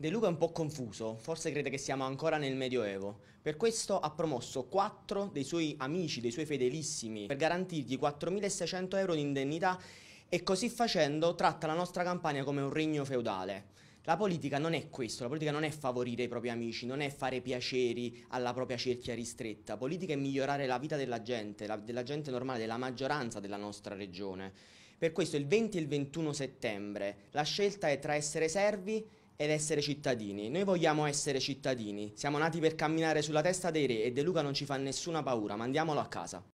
De Luca è un po' confuso, forse crede che siamo ancora nel Medioevo. Per questo ha promosso quattro dei suoi amici, dei suoi fedelissimi, per garantirgli 4.600 euro di indennità e così facendo tratta la nostra campagna come un regno feudale. La politica non è questo, la politica non è favorire i propri amici, non è fare piaceri alla propria cerchia ristretta, politica è migliorare la vita della gente, la, della gente normale, della maggioranza della nostra regione. Per questo il 20 e il 21 settembre la scelta è tra essere servi ed essere cittadini. Noi vogliamo essere cittadini, siamo nati per camminare sulla testa dei re e De Luca non ci fa nessuna paura, mandiamolo a casa.